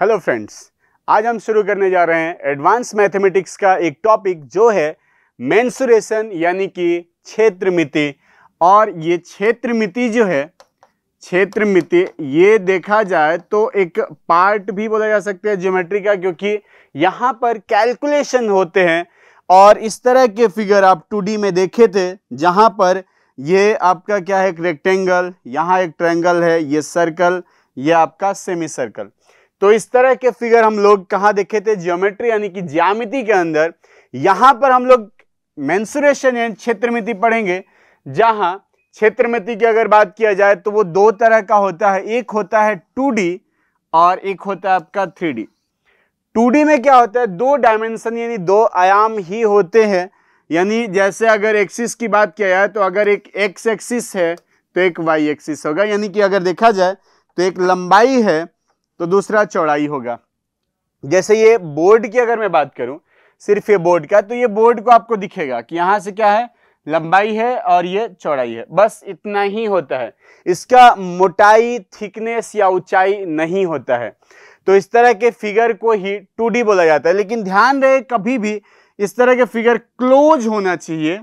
Hello friends आज हम शुरू करने जा रहे हैं एडवांस मैथमेटिक्स का एक टॉपिक जो है मैंसुरेशन यानी कि क्षेत्र मिति और ये क्षेत्र मिति जो है क्षेत्रमिति ये देखा जाए तो एक पार्ट भी बोला जा सकता है ज्योमेट्री का क्योंकि यहाँ पर कैलकुलेशन होते हैं और इस तरह के फिगर आप टू में देखे थे जहाँ पर ये आपका क्या है एक रेक्टेंगल यहाँ एक ट्रैंगल है ये सर्कल ये आपका सेमी सर्कल तो इस तरह के फिगर हम लोग कहां देखे थे जियोमेट्री यानी कि ज्यामिति के अंदर यहां पर हम लोग मैंसुरेशन यानी क्षेत्रमिति पढ़ेंगे जहां क्षेत्रमिति की अगर बात किया जाए तो वो दो तरह का होता है एक होता है टू और एक होता है आपका थ्री डी में क्या होता है दो डायमेंशन यानी दो आयाम ही होते हैं यानी जैसे अगर एक्सिस की बात किया जाए तो अगर एक एक्स एक्सिस है तो एक वाई एक्सिस होगा यानी कि अगर देखा जाए तो एक लंबाई है तो दूसरा चौड़ाई होगा जैसे ये बोर्ड की अगर मैं बात करूं सिर्फ ये बोर्ड का तो ये बोर्ड को आपको दिखेगा कि यहां से क्या है लंबाई है और ये चौड़ाई है बस इतना ही होता है इसका मोटाई थिकनेस या ऊंचाई नहीं होता है तो इस तरह के फिगर को ही टू बोला जाता है लेकिन ध्यान रहे कभी भी इस तरह के फिगर क्लोज होना चाहिए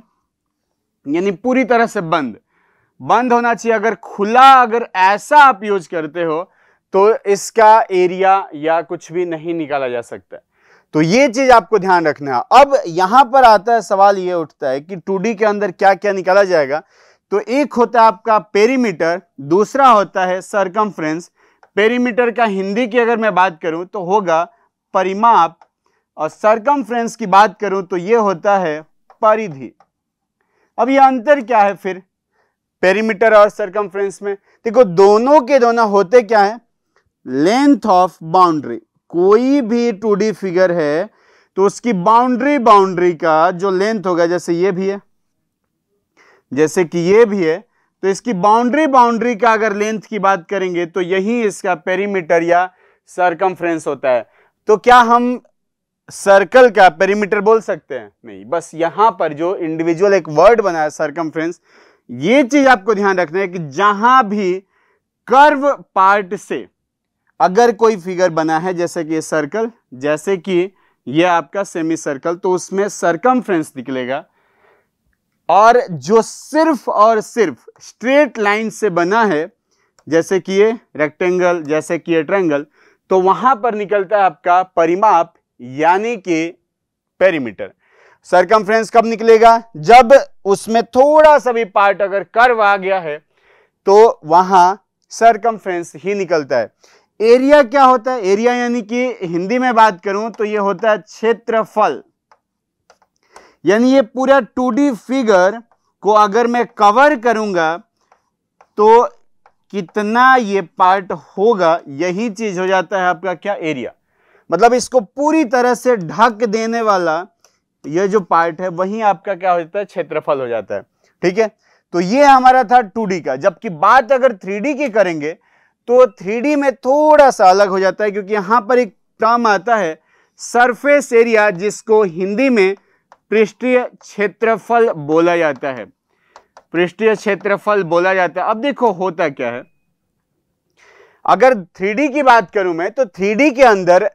यानी पूरी तरह से बंद बंद होना चाहिए अगर खुला अगर ऐसा आप यूज करते हो तो इसका एरिया या कुछ भी नहीं निकाला जा सकता तो ये चीज आपको ध्यान रखना है अब यहां पर आता है सवाल ये उठता है कि टू के अंदर क्या क्या निकाला जाएगा तो एक होता है आपका पेरीमीटर दूसरा होता है सरकमफ्रेंस पेरीमीटर का हिंदी की अगर मैं बात करूं तो होगा परिमाप और सरकमफ्रेंस की बात करूं तो ये होता है परिधि अब ये अंतर क्या है फिर पेरीमीटर और सरकमफ्रेंस में देखो दोनों के दोनों होते क्या है लेंथ ऑफ बाउंड्री कोई भी टू फिगर है तो उसकी बाउंड्री बाउंड्री का जो लेंथ होगा जैसे ये भी है जैसे कि ये भी है तो इसकी बाउंड्री बाउंड्री का अगर लेंथ की बात करेंगे तो यही इसका पेरीमीटर या सरकमफ्रेंस होता है तो क्या हम सर्कल का पेरीमीटर बोल सकते हैं नहीं बस यहां पर जो इंडिविजुअल एक वर्ड बना है सरकमफ्रेंस ये चीज आपको ध्यान रखना है कि जहां भी कर्व पार्ट से अगर कोई फिगर बना है जैसे कि ये सर्कल जैसे कि ये आपका सेमी सर्कल तो उसमें सर्कम निकलेगा और जो सिर्फ और सिर्फ स्ट्रेट लाइन से बना है जैसे कि ये रेक्टेंगल जैसे कि ये ट्रेंगल तो वहां पर निकलता है आपका परिमाप यानी कि पेरीमीटर सरकम कब निकलेगा जब उसमें थोड़ा सा भी पार्ट अगर कर्व आ गया है तो वहां सरकम ही निकलता है एरिया क्या होता है एरिया यानी कि हिंदी में बात करूं तो ये होता है क्षेत्रफल यानी ये पूरा टू फिगर को अगर मैं कवर करूंगा तो कितना ये पार्ट होगा यही चीज हो जाता है आपका क्या एरिया मतलब इसको पूरी तरह से ढक देने वाला ये जो पार्ट है वही आपका क्या हो जाता है क्षेत्रफल हो जाता है ठीक है तो ये हमारा था टू का जबकि बात अगर थ्री की करेंगे तो थ्री में थोड़ा सा अलग हो जाता है क्योंकि यहां पर एक टर्म आता है सरफेस एरिया जिसको हिंदी में पृष्ठीय क्षेत्रफल बोला जाता है पृष्ठीय क्षेत्रफल बोला जाता है अब देखो होता क्या है अगर थ्री की बात करूं मैं तो थ्री के अंदर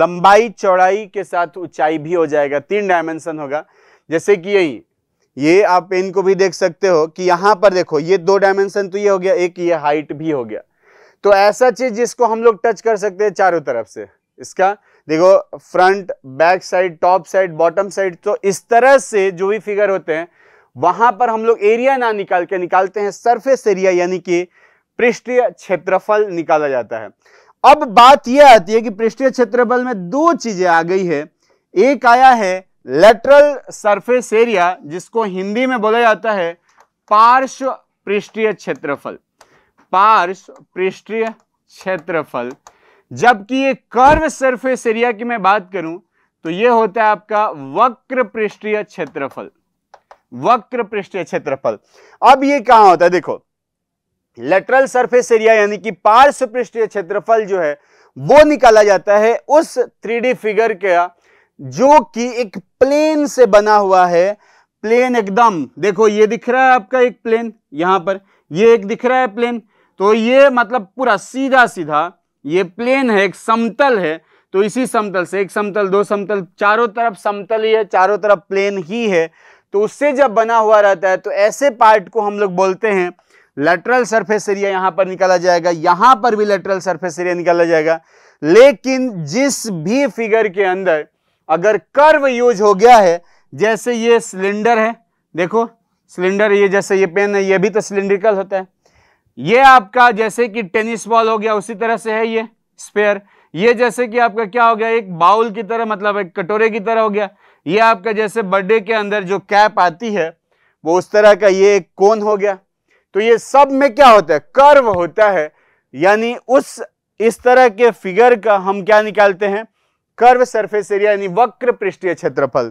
लंबाई चौड़ाई के साथ ऊंचाई भी हो जाएगा तीन डायमेंशन होगा जैसे कि यही ये आप इनको भी देख सकते हो कि यहां पर देखो ये दो डायमेंशन तो ये हो गया एक ये हाइट भी हो गया तो ऐसा चीज जिसको हम लोग टच कर सकते हैं चारों तरफ से इसका देखो front back side top side bottom side तो इस तरह से जो भी फिगर होते हैं वहां पर हम लोग एरिया ना निकाल के निकालते हैं सरफेस एरिया यानी कि पृष्ठीय क्षेत्रफल निकाला जाता है अब बात यह आती है कि पृष्ठीय क्षेत्रफल में दो चीजें आ गई है एक आया है लेटरल सरफेस एरिया जिसको हिंदी में बोला जाता है पार्श्व पृष्ठीय क्षेत्रफल पार्श्व पृष्ठीय क्षेत्रफल जबकि ये कर्व सरफेस एरिया की मैं बात करूं तो ये होता है आपका वक्र पृष्ठीय क्षेत्रफल वक्र पृष्ठीय क्षेत्रफल अब ये कहां होता है देखो लेटरल सरफेस एरिया यानी कि पार्श्व पृष्ठीय क्षेत्रफल जो है वो निकाला जाता है उस थ्री फिगर का जो कि एक प्लेन से बना हुआ है प्लेन एकदम देखो ये दिख रहा है आपका एक प्लेन यहां पर ये एक दिख रहा है प्लेन तो ये मतलब पूरा सीधा सीधा ये प्लेन है एक समतल है तो इसी समतल से एक समतल दो समतल चारों तरफ समतल ही है चारों तरफ प्लेन ही है तो उससे जब बना हुआ रहता है तो ऐसे पार्ट को हम लोग बोलते हैं लेटरल सरफेस एरिया यहां पर निकाला जाएगा यहां पर भी लेटरल सरफेस एरिया निकाला जाएगा लेकिन जिस भी फिगर के अंदर अगर कर्व यूज हो गया है जैसे ये सिलेंडर है देखो सिलेंडर ये जैसे ये पेन है ये भी तो सिलेंड्रिकल होता है ये आपका जैसे कि टेनिस बॉल हो गया उसी तरह से है ये स्पेयर ये जैसे कि आपका क्या हो गया एक बाउल की तरह मतलब एक कटोरे की तरह हो गया ये आपका जैसे बर्थडे के अंदर जो कैप आती है वो उस तरह का ये एक कोन हो गया तो ये सब में क्या होता है कर्व होता है यानी उस इस तरह के फिगर का हम क्या निकालते हैं कर्व सरफेस एरिया यानी वक्र पृष्ठीय क्षेत्रफल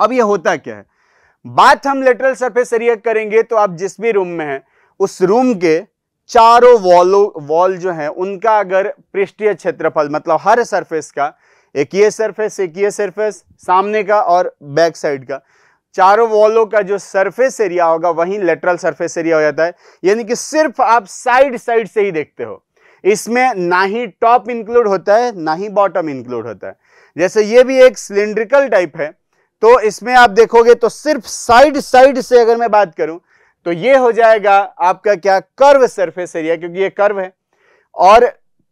अब यह होता क्या है बात हम लेटरल सरफेस एरिया करेंगे तो आप जिस भी रूम में हैं उस रूम के चारों वॉलो वॉल जो है उनका अगर पृष्ठीय क्षेत्रफल मतलब हर सरफेस का एक ये सरफेस एक ये सरफेस सामने का और बैक साइड का चारों वॉलों का जो सरफेस एरिया होगा वही लेटरल सरफेस एरिया हो जाता है यानी कि सिर्फ आप साइड साइड से ही देखते हो इसमें ना ही टॉप इंक्लूड होता है ना ही बॉटम इंक्लूड होता है जैसे ये भी एक सिलेंड्रिकल टाइप है तो इसमें आप देखोगे तो सिर्फ साइड साइड से अगर मैं बात करूं तो ये हो जाएगा आपका क्या कर्व सरफेस एरिया क्योंकि ये कर्व है और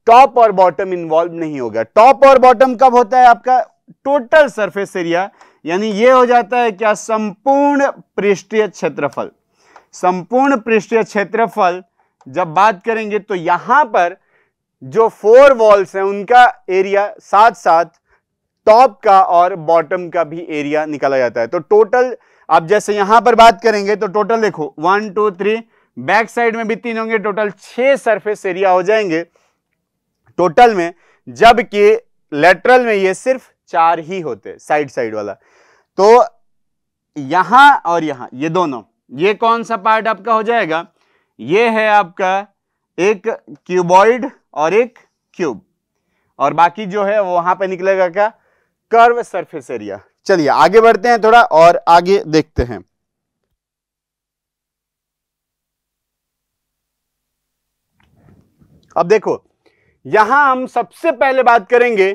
टॉप और बॉटम इन्वॉल्व नहीं होगा टॉप और बॉटम कब होता है आपका टोटल सरफेस एरिया यानी ये हो जाता है क्या संपूर्ण पृष्ठीय क्षेत्रफल संपूर्ण पृष्ठीय क्षेत्रफल जब बात करेंगे तो यहां पर जो फोर वॉल्स हैं उनका एरिया साथ साथ टॉप का और बॉटम का भी एरिया निकाला जाता है तो टोटल आप जैसे यहां पर बात करेंगे तो टोटल देखो one two three back side में भी तीन होंगे टोटल छह सरफेस एरिया हो जाएंगे टोटल में जबकि लेटरल में ये सिर्फ चार ही होते साइड साइड वाला तो यहां और यहां ये दोनों ये कौन सा पार्ट आपका हो जाएगा ये है आपका एक क्यूबॉइड और एक क्यूब और बाकी जो है वहां पे निकलेगा क्या कर्व सरफेस एरिया चलिए आगे बढ़ते हैं थोड़ा और आगे देखते हैं अब देखो यहां हम सबसे पहले बात करेंगे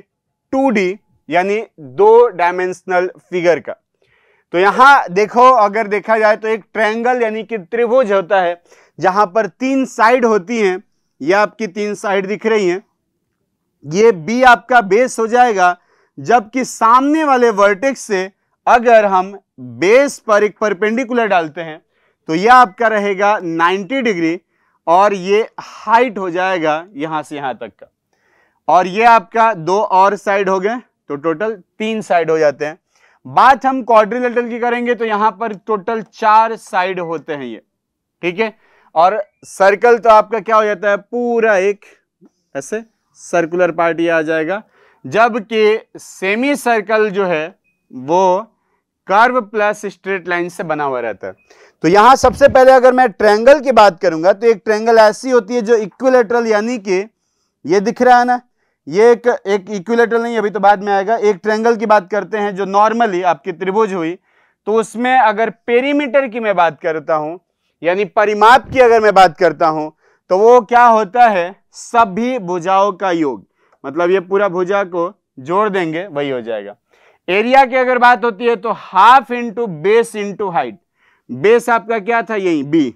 2D यानी दो डायमेंशनल फिगर का तो यहां देखो अगर देखा जाए तो एक ट्रायंगल यानी कि त्रिभुज होता है जहां पर तीन साइड होती हैं ये आपकी तीन साइड दिख रही हैं ये बी आपका बेस हो जाएगा जबकि सामने वाले वर्टेक्स से अगर हम बेस पर एक परपेंडिकुलर डालते हैं तो यह आपका रहेगा 90 डिग्री और ये हाइट हो जाएगा यहां से यहां तक का और ये आपका दो और साइड हो गए तो टोटल तीन साइड हो जाते हैं बात हम क्वाड्रिलेटरल की करेंगे तो यहां पर टोटल चार साइड होते हैं ये ठीक है और सर्कल तो आपका क्या हो जाता है पूरा एक ऐसे सर्कुलर पार्ट यह आ जाएगा जबकि सेमी सर्कल जो है वो कर्व प्लस स्ट्रेट लाइन से बना हुआ रहता है तो यहां सबसे पहले अगर मैं ट्रेंगल की बात करूंगा तो एक ट्रेंगल ऐसी होती है जो इक्विलेटरल यानी कि ये दिख रहा है ना ये एक एक इक्विलेटरल नहीं अभी तो बाद में आएगा एक ट्रेंगल की बात करते हैं जो नॉर्मली आपकी त्रिभुज हुई तो उसमें अगर पेरीमीटर की मैं बात करता हूँ यानी परिमाप की अगर मैं बात करता हूं तो वो क्या होता है सभी भुजाओं का योग मतलब ये पूरा भुजा को जोड़ देंगे वही हो जाएगा एरिया की अगर बात होती है तो half into base into height base आपका क्या था यही बी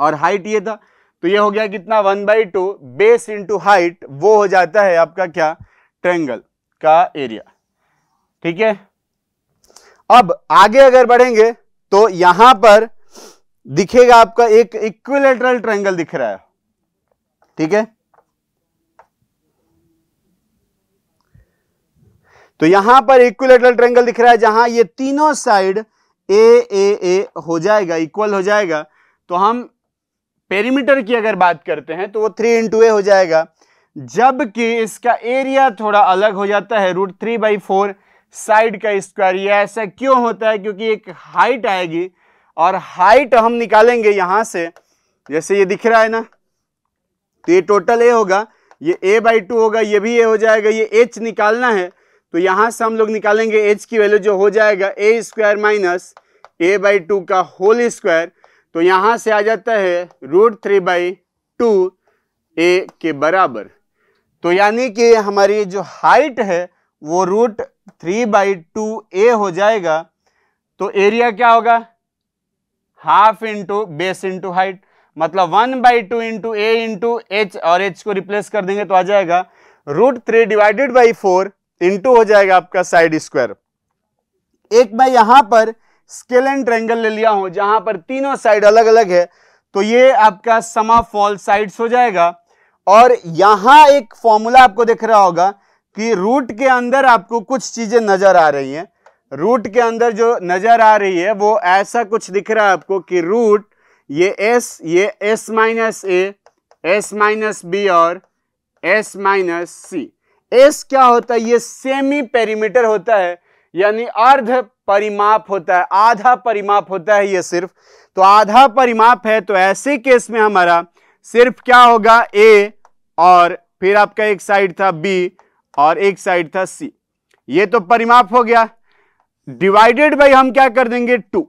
और हाइट ये था तो ये हो गया कितना one by two base into height वो हो जाता है आपका क्या ट्रेंगल का एरिया ठीक है अब आगे अगर बढ़ेंगे तो यहां पर दिखेगा आपका एक इक्विलेटरल ट्रायंगल दिख रहा है ठीक है तो यहां पर इक्विलेटरल ट्रायंगल दिख रहा है जहां ये तीनों साइड ए ए ए हो जाएगा इक्वल हो जाएगा तो हम पेरीमीटर की अगर बात करते हैं तो वो थ्री इंटू ए हो जाएगा जबकि इसका एरिया थोड़ा अलग हो जाता है root three by four side का स्क्वायर ये ऐसा क्यों होता है क्योंकि एक हाइट आएगी और हाइट हम निकालेंगे यहाँ से जैसे ये दिख रहा है ना तो ये टोटल ए होगा ये ए बाई टू होगा ये भी ए हो जाएगा ये एच निकालना है तो यहाँ से हम लोग निकालेंगे एच की वैल्यू जो हो जाएगा A square minus A by two का होल स्क्वायर तो यहाँ से आ जाता है root three by two A के बराबर तो यानी कि हमारी जो हाइट है वो root three by two A हो जाएगा तो एरिया क्या होगा half into base into height मतलब one by two into A into H और एच को रिप्लेस कर देंगे तो आ जाएगा root three divided by four into हो जाएगा आपका साइड स्क्वायर एक मैं यहां पर स्केल एंड ट्रेंगल ले लिया हूं जहां पर तीनों साइड अलग अलग है तो ये आपका समाफॉल साइड्स हो जाएगा और यहां एक फॉर्मूला आपको दिख रहा होगा कि रूट के अंदर आपको कुछ चीजें नजर आ रही हैं रूट के अंदर जो नज़र आ रही है वो ऐसा कुछ दिख रहा है आपको कि रूट ये एस ये S minus A S minus B और एस माइनस सी एस क्या होता है ये सेमी पेरीमीटर होता है यानी अर्ध परिमाप होता है आधा परिमाप होता है ये सिर्फ तो आधा परिमाप है तो ऐसे केस में हमारा सिर्फ क्या होगा ए और फिर आपका एक साइड था बी और एक साइड था सी ये तो परिमाप हो गया डिवाइडेड बाई हम क्या कर देंगे टू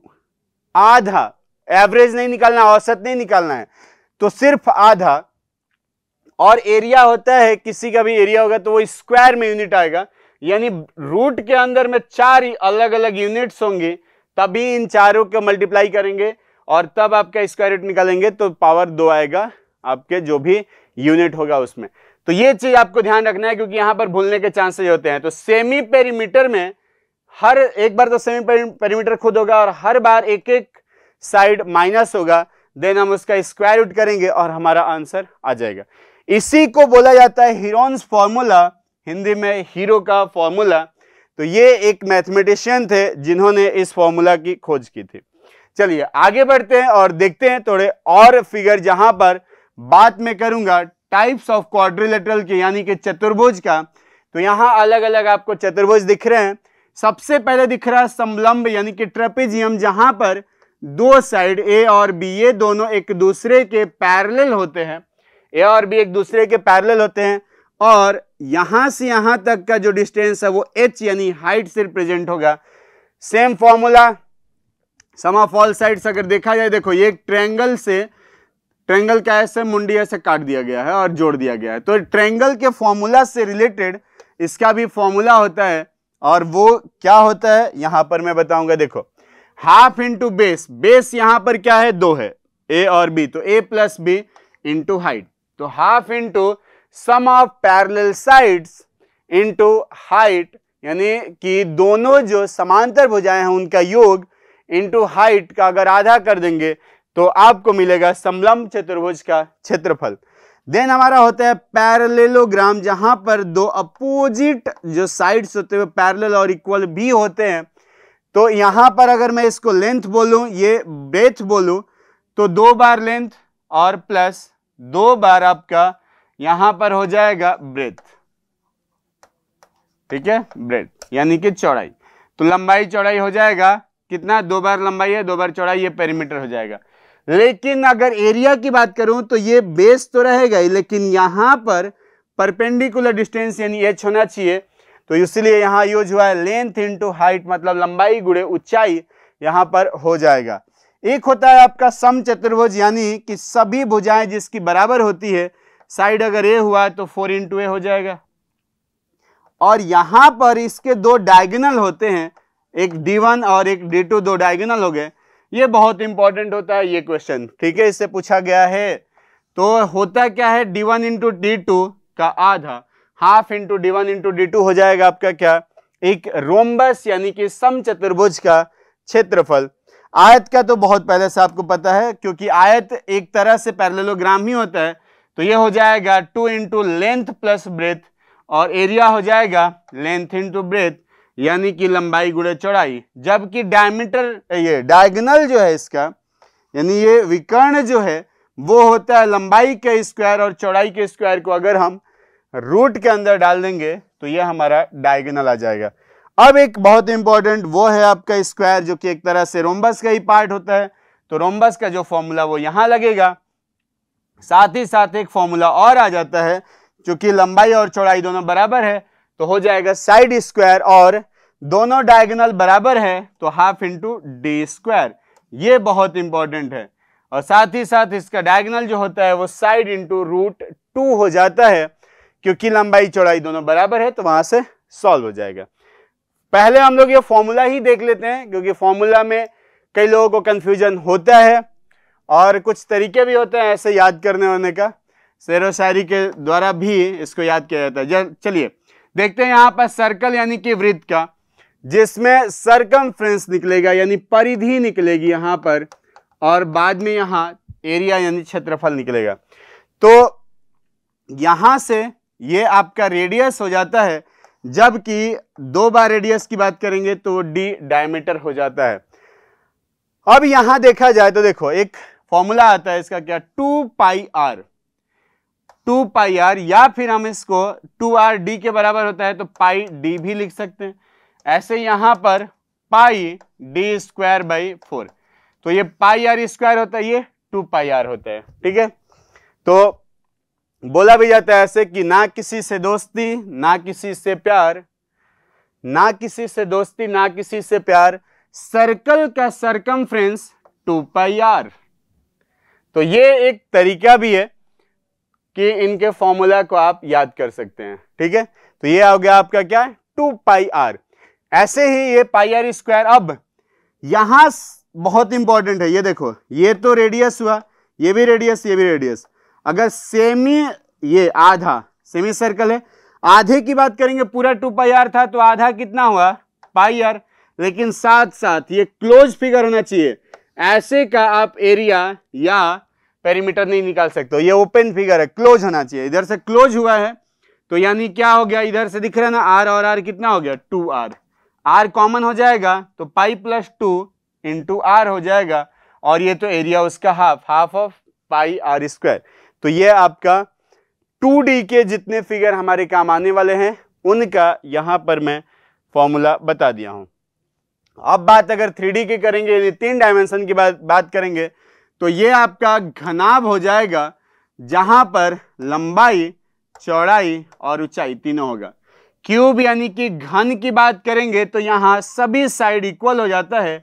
आधा एवरेज नहीं निकालना औसत नहीं निकालना है तो सिर्फ आधा और एरिया होता है किसी का भी एरिया होगा तो वो स्क्वायर में यूनिट आएगा यानी रूट के अंदर में चार अलग अलग यूनिट्स होंगे तभी इन चारों को मल्टीप्लाई करेंगे और तब आपका स्क्वायर रूट निकालेंगे तो पावर दो आएगा आपके जो भी यूनिट होगा उसमें तो ये चीज आपको ध्यान रखना है क्योंकि यहां पर भूलने के चांसेस होते हैं तो सेमी पेरीमीटर में हर एक बार तो सेमी पेरीमीटर खुद होगा और हर बार एक एक साइड माइनस होगा देन हम उसका स्क्वायर रूट करेंगे और हमारा आंसर आ जाएगा इसी को बोला जाता है हीरोन्स फॉर्मूला हिंदी में हीरो का फॉर्मूला तो ये एक मैथमेटिशियन थे जिन्होंने इस फॉर्मूला की खोज की थी चलिए आगे बढ़ते हैं और देखते हैं थोड़े और फिगर जहां पर बात में करूंगा टाइप्स ऑफ क्वाड्रिलेटरल के यानी कि चतुर्भुज का तो यहाँ अलग अलग आपको चतुर्भुज दिख रहे हैं सबसे पहले दिख रहा है समलंब यानी कि ट्रेपेजियम जहां पर दो साइड ए और बी ये दोनों एक दूसरे के पैरेलल होते हैं ए और बी एक दूसरे के पैरेलल होते हैं और यहां से यहां तक का जो डिस्टेंस है वो एच यानी हाइट से रिप्रेजेंट होगा same formula sum of all sides अगर देखा जाए देखो ये ट्रेंगल से ट्रेंगल क्या है मुंडिया से काट दिया गया है और जोड़ दिया गया है तो ट्रेंगल के फॉर्मूला से रिलेटेड इसका भी फॉर्मूला होता है और वो क्या होता है यहां पर मैं बताऊंगा देखो हाफ इंटू बेस बेस यहां पर क्या है दो है ए और बी तो A plus B into height तो half into sum of parallel sides into height यानी कि दोनों जो समांतर भुजाएं हैं उनका योग इंटू हाइट का अगर आधा कर देंगे तो आपको मिलेगा समलम्ब चतुर्भुज का क्षेत्रफल देन हमारा होता है पैरलेलोग्राम जहां पर दो अपोजिट जो साइड्स होते हैं पैरेलल और इक्वल भी होते हैं तो यहां पर अगर मैं इसको लेंथ बोलूं ये ब्रेथ बोलूं तो दो बार लेंथ और प्लस दो बार आपका यहां पर हो जाएगा ब्रेथ ठीक है ब्रेथ यानी कि चौड़ाई तो लंबाई चौड़ाई हो जाएगा कितना दो बार लंबाई है दो बार चौड़ाई ये पेरीमीटर हो जाएगा लेकिन अगर एरिया की बात करूं तो ये बेस तो रहेगा ही लेकिन यहां पर परपेंडिकुलर डिस्टेंस यानी एच होना चाहिए तो इसलिए यहां यूज हुआ है लेंथ इंटू हाइट मतलब लंबाई गुड़े ऊंचाई यहां पर हो जाएगा एक होता है आपका सम चतुर्भुज यानी कि सभी भुजाएं जिसकी बराबर होती है साइड अगर ए हुआ तो फोर इंटू ए हो जाएगा और यहां पर इसके दो डायगोनल होते हैं एक डी वन और एक डी टू दो डायगोनल हो गए ये बहुत इंपॉर्टेंट होता है ये क्वेश्चन ठीक है इससे पूछा गया है तो होता क्या है D one into D two का आधा half into D one into D two हो जाएगा आपका क्या एक रोमबस यानी कि सम चतुर्भुज का क्षेत्रफल आयत का तो बहुत पहले से आपको पता है क्योंकि आयत एक तरह से पैरेललोग्राम ही होता है तो ये हो जाएगा two into length plus breadth और एरिया हो जाएगा लेंथ इंटू ब्रेथ यानी कि लंबाई गुड़े चौड़ाई जबकि डायमीटर ये डायगनल जो है इसका यानी ये विकर्ण जो है वो होता है लंबाई के स्क्वायर और चौड़ाई के स्क्वायर को अगर हम रूट के अंदर डाल देंगे तो ये हमारा डायगनल आ जाएगा अब एक बहुत इंपॉर्टेंट वो है आपका स्क्वायर जो कि एक तरह से रोम्बस का ही पार्ट होता है तो रोम्बस का जो फॉर्मूला वो यहां लगेगा साथ ही साथ एक फॉर्मूला और आ जाता है क्योंकि लंबाई और चौड़ाई दोनों बराबर है तो हो जाएगा साइड स्क्वायर और दोनों डायगोनल बराबर है तो हाफ इंटू डी स्क्वायर ये बहुत इंपॉर्टेंट है और साथ ही साथ इसका डायगोनल जो होता है वो साइड इंटू रूट टू हो जाता है क्योंकि लंबाई चौड़ाई दोनों बराबर है तो वहां से सॉल्व हो जाएगा पहले हम लोग ये फॉर्मूला ही देख लेते हैं क्योंकि फॉर्मूला में कई लोगों को कन्फ्यूजन होता है और कुछ तरीके भी होते हैं ऐसे याद करने होने का शेर शायरी के द्वारा भी इसको याद किया जाता है चलिए देखते हैं यहां पर सर्कल यानी कि वृत्त का जिसमें सर्कम निकलेगा यानी परिधि निकलेगी यहां पर और बाद में यहां एरिया यानी क्षेत्रफल निकलेगा तो यहां से ये आपका रेडियस हो जाता है जबकि दो बार रेडियस की बात करेंगे तो डी डायमीटर हो जाता है अब यहां देखा जाए तो देखो एक फॉर्मूला आता है इसका क्या two pi R two pi R या फिर हम इसको टू आर डी के बराबर होता है तो पाई डी भी लिख सकते हैं ऐसे यहां पर pi D square by four तो ये पाई आर स्क्वायर होता है ये टू पाई आर होता है ठीक है तो बोला भी जाता है ऐसे कि ना किसी से दोस्ती ना किसी से प्यार ना किसी से दोस्ती ना किसी से प्यार सर्कल का सरकम फ्रेंस टू पाई आर तो ये एक तरीका भी है कि इनके फॉर्मूला को आप याद कर सकते हैं ठीक है तो ये हो गया आपका क्या टू पाई आर ऐसे ही ये पाई आर स्क्वायर अब यहां बहुत इंपॉर्टेंट है ये देखो ये तो रेडियस हुआ ये भी रेडियस ये भी रेडियस अगर सेमी ये आधा सेमी सर्कल है आधे की बात करेंगे पूरा टू पाई आर था तो आधा कितना हुआ पाई आर लेकिन साथ साथ ये क्लोज फिगर होना चाहिए ऐसे का आप एरिया या पेरीमीटर नहीं निकाल सकते ये ओपन फिगर है क्लोज होना चाहिए इधर से क्लोज हुआ है तो यानी क्या हो गया इधर से दिख रहा है ना आर और आर कितना हो गया टू आर आर कॉमन हो जाएगा तो pi plus two into R हो जाएगा और ये तो एरिया उसका half half of pi are square तो ये आपका टू डी के जितने फिगर हमारे काम आने वाले हैं उनका यहाँ पर मैं फॉर्मूला बता दिया हूँ अब बात अगर थ्री डी के करेंगे तीन डायमेंशन की बात बात करेंगे तो ये आपका घनाभ हो जाएगा जहाँ पर लंबाई चौड़ाई और ऊंचाई तीनों होगा क्यूब यानी कि घन की बात करेंगे तो यहाँ सभी साइड इक्वल हो जाता है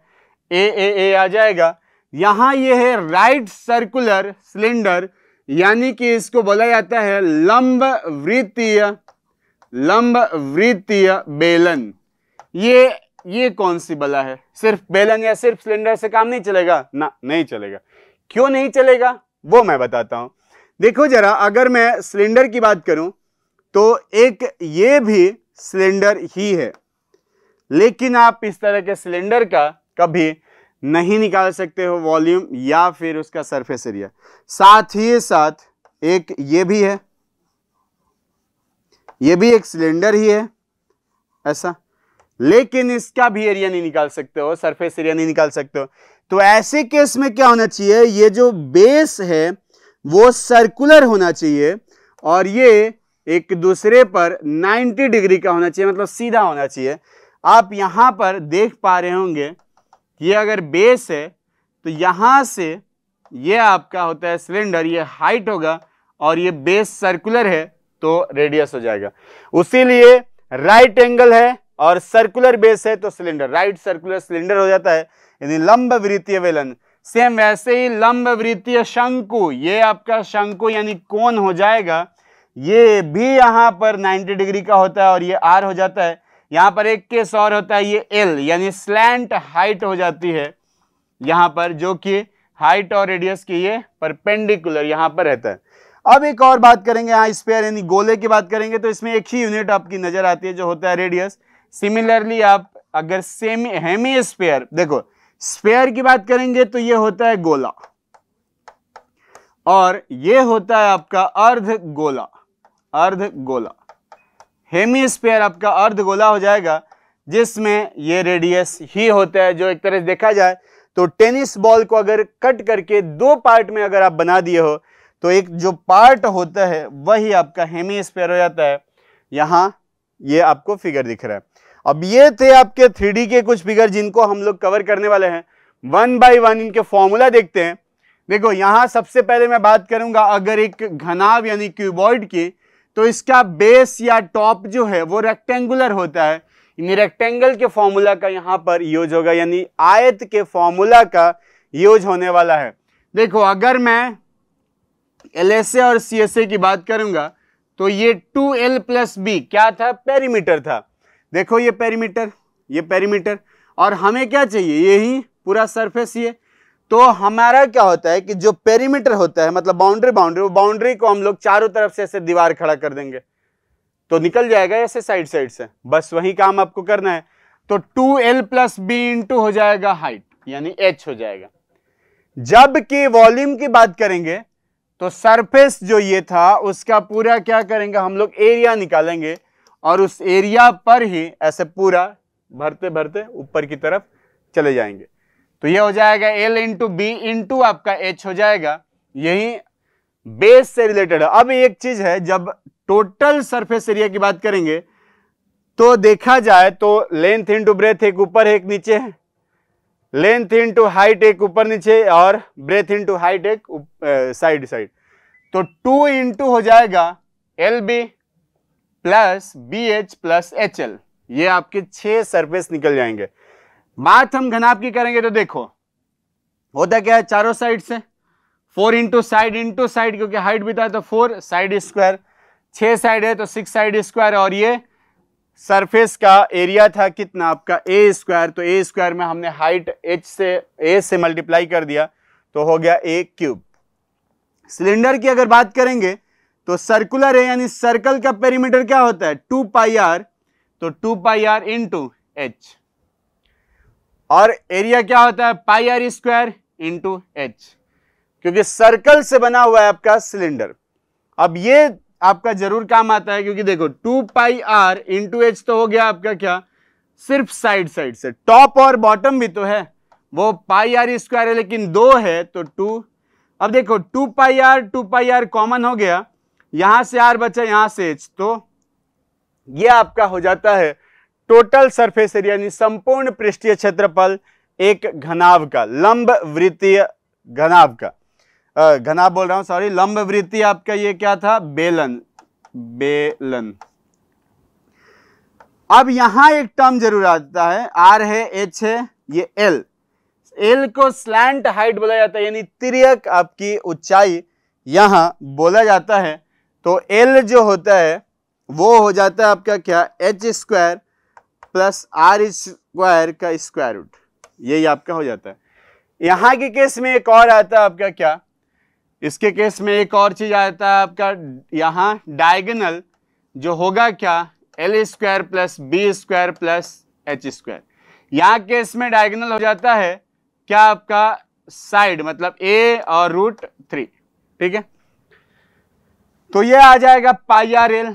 ए ए ए आ जाएगा यहाँ ये है राइट सर्कुलर सिलेंडर यानी कि इसको बोला जाता है लंब वृत्तीय लंब वृत्तीय बेलन ये ये कौन सी बला है सिर्फ बेलन या सिर्फ सिलेंडर से काम नहीं चलेगा ना नहीं चलेगा क्यों नहीं चलेगा वो मैं बताता हूं देखो जरा अगर मैं सिलेंडर की बात करूं तो एक ये भी सिलेंडर ही है लेकिन आप इस तरह के सिलेंडर का कभी नहीं निकाल सकते हो वॉल्यूम या फिर उसका सरफेस एरिया साथ ही साथ एक ये भी है ये भी एक सिलेंडर ही है ऐसा लेकिन इसका भी एरिया नहीं निकाल सकते हो सरफेस एरिया नहीं निकाल सकते हो तो ऐसे केस में क्या होना चाहिए ये जो बेस है वो सर्कुलर होना चाहिए और ये एक दूसरे पर 90 डिग्री का होना चाहिए मतलब सीधा होना चाहिए आप यहां पर देख पा रहे होंगे ये अगर बेस है तो यहां से ये आपका होता है सिलेंडर ये हाइट होगा और ये बेस सर्कुलर है तो रेडियस हो जाएगा उसी राइट एंगल है और सर्कुलर बेस है तो सिलेंडर राइट सर्कुलर सिलेंडर हो जाता है यानी लंब वृत्तीय वेलन सेम वैसे ही लंब वृत्तीय शंकु ये आपका शंकु यानी कौन हो जाएगा ये भी यहाँ पर 90 डिग्री का होता है और ये आर हो जाता है यहाँ पर एक केस और होता है ये एल यानी स्लैंट हाइट हो जाती है यहाँ पर जो कि हाइट और रेडियस की ये परपेंडिकुलर यहाँ पर रहता है अब एक और बात करेंगे यहाँ स्पेयर यानी गोले की बात करेंगे तो इसमें एक ही यूनिट आपकी नजर आती है जो होता है रेडियस सिमिलरली आप अगर सेमी हेमी स्पेयर देखो स्पेयर की बात करेंगे तो ये होता है गोला और ये होता है आपका अर्ध गोला अर्ध गोला हेमी स्पेयर आपका अर्ध गोला हो जाएगा जिसमें ये रेडियस ही होता है जो एक तरह से देखा जाए तो टेनिस बॉल को अगर कट करके दो पार्ट में अगर आप बना दिए हो तो एक जो पार्ट होता है वही आपका हेमी स्पेयर हो जाता है यहां ये आपको फिगर दिख रहा है अब ये थे आपके थ्री के कुछ फिगर जिनको हम लोग कवर करने वाले हैं वन बाई वन इनके फॉर्मूला देखते हैं देखो यहां सबसे पहले मैं बात करूंगा अगर एक घनाव यानी क्यूबॉइड की तो इसका बेस या टॉप जो है वो रेक्टेंगुलर होता है यानी रेक्टेंगल के फॉर्मूला का यहाँ पर यूज होगा यानी आयत के फॉर्मूला का यूज होने वाला है देखो अगर मैं एल और सी की बात करूंगा तो ये टू एल प्लस बी क्या था पेरीमीटर था देखो ये पेरीमीटर ये पेरीमीटर और हमें क्या चाहिए यही पूरा सरफेस ये तो हमारा क्या होता है कि जो पेरीमीटर होता है मतलब बाउंड्री बाउंड्री वो बाउंड्री को हम लोग चारों तरफ से ऐसे दीवार खड़ा कर देंगे तो निकल जाएगा ऐसे साइड साइड से बस वही काम आपको करना है तो two L plus B into हो जाएगा हाइट यानी एच हो जाएगा जबकि वॉल्यूम की बात करेंगे तो सरफेस जो ये था उसका पूरा क्या करेंगे हम लोग एरिया निकालेंगे और उस एरिया पर ही ऐसे पूरा भरते भरते ऊपर की तरफ चले जाएंगे तो ये हो जाएगा एल इंटू बी इंटू आपका एच हो जाएगा यही बेस से रिलेटेड है अब एक चीज है जब टोटल सरफेस एरिया की बात करेंगे तो देखा जाए तो लेंथ इंटू ब्रेथ एक ऊपर एक नीचे है लेंथ इंटू हाइट एक ऊपर नीचे और ब्रेथ इंटू हाइट एक साइड साइड तो टू इंटू हो जाएगा L B plus B H plus H L ये आपके छह सरफेस निकल जाएंगे बात हम घनाप की करेंगे तो देखो होता क्या है चारों साइड से four into side into side क्योंकि हाइट भी था तो फोर साइड स्क्वायर छह साइड है तो सिक्स साइड स्क्वायर और ये सरफेस का एरिया था कितना आपका ए स्क्वायर तो ए स्क्वायर में हमने हाइट एच से ए से मल्टीप्लाई कर दिया तो हो गया ए क्यूब सिलेंडर की अगर बात करेंगे तो सर्कुलर है यानी सर्कल का पेरीमीटर क्या होता है टू पाई आर तो two pi R into H और एरिया क्या होता है pi are square two H क्योंकि सर्कल से बना हुआ है आपका सिलेंडर अब ये आपका जरूर काम आता है क्योंकि देखो two pi R two H तो हो गया आपका क्या सिर्फ साइड साइड से टॉप और बॉटम भी तो है वो पाई आर स्क्वायर है लेकिन दो है तो टू अब देखो two pi R two pi R common हो गया यहां से आर बचा यहां से एच तो ये आपका हो जाता है टोटल सरफेस एरिया यानी संपूर्ण पृष्ठीय क्षेत्रफल एक घनाव का लंब वृत्तीय घनाव का घनाव बोल रहा हूं सॉरी लंब वृत्तीय आपका ये क्या था बेलन बेलन अब यहां एक टर्म जरूर आता है आर है एच है ये एल एल को स्लैंट हाइट बोला जाता है यानी तिरक आपकी ऊंचाई यहां बोला जाता है तो एल जो होता है वो हो जाता है आपका क्या H square plus R square का स्क्वायर रूट यही आपका हो जाता है यहाँ के केस में एक और आता है आपका क्या इसके केस में एक और चीज आता है आपका यहाँ डायगनल जो होगा क्या L square plus B square plus H square यहाँ केस में डायगनल हो जाता है क्या आपका साइड मतलब ए और रूट थ्री ठीक है तो ये आ जाएगा पाई आर एल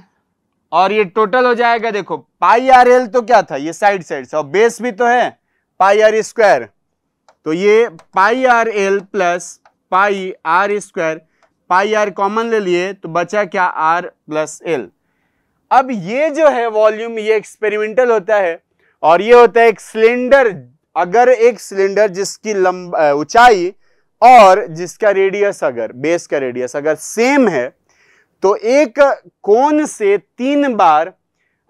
और ये टोटल हो जाएगा देखो पाई आर एल तो क्या था ये साइड साइड से और बेस भी तो है पाई आर स्क्वायर तो ये pi R L plus pi are square pi R common ले लिए तो बचा क्या आर प्लस एल अब ये जो है वॉल्यूम ये एक्सपेरिमेंटल होता है और ये होता है एक सिलेंडर अगर एक सिलेंडर जिसकी लंब ऊंचाई और जिसका रेडियस अगर बेस का रेडियस अगर सेम है तो एक कोन से तीन बार